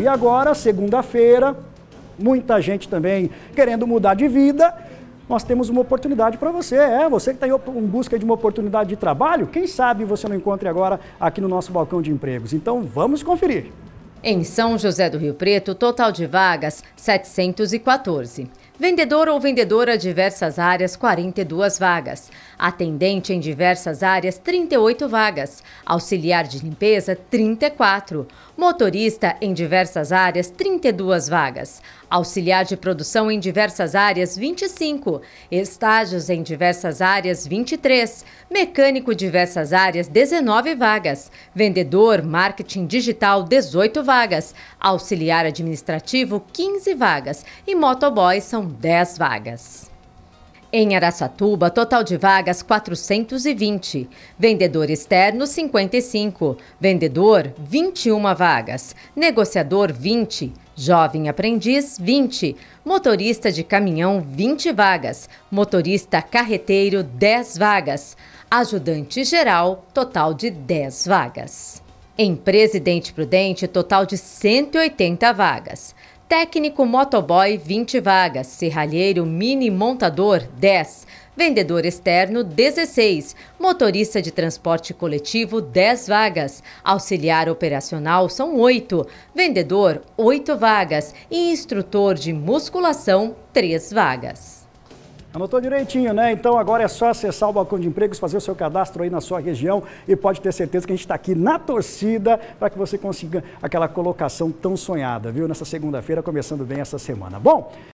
E agora, segunda-feira, muita gente também querendo mudar de vida. Nós temos uma oportunidade para você. É, você que está em busca de uma oportunidade de trabalho, quem sabe você não encontre agora aqui no nosso balcão de empregos. Então, vamos conferir. Em São José do Rio Preto, total de vagas 714 vendedor ou vendedora diversas áreas, 42 vagas, atendente em diversas áreas, 38 vagas, auxiliar de limpeza, 34, motorista em diversas áreas, 32 vagas, auxiliar de produção em diversas áreas, 25, estágios em diversas áreas, 23, mecânico diversas áreas, 19 vagas, vendedor, marketing digital, 18 vagas, auxiliar administrativo, 15 vagas e motoboy são 10 vagas. Em Araçatuba, total de vagas 420, vendedor externo 55, vendedor 21 vagas, negociador 20, jovem aprendiz 20, motorista de caminhão 20 vagas, motorista carreteiro 10 vagas, ajudante geral total de 10 vagas. Em Presidente Prudente, total de 180 vagas. Técnico motoboy, 20 vagas. Serralheiro mini montador, 10. Vendedor externo, 16. Motorista de transporte coletivo, 10 vagas. Auxiliar operacional, são 8. Vendedor, 8 vagas. E instrutor de musculação, 3 vagas. Anotou direitinho, né? Então agora é só acessar o balcão de empregos, fazer o seu cadastro aí na sua região e pode ter certeza que a gente está aqui na torcida para que você consiga aquela colocação tão sonhada, viu? Nessa segunda-feira, começando bem essa semana. Bom,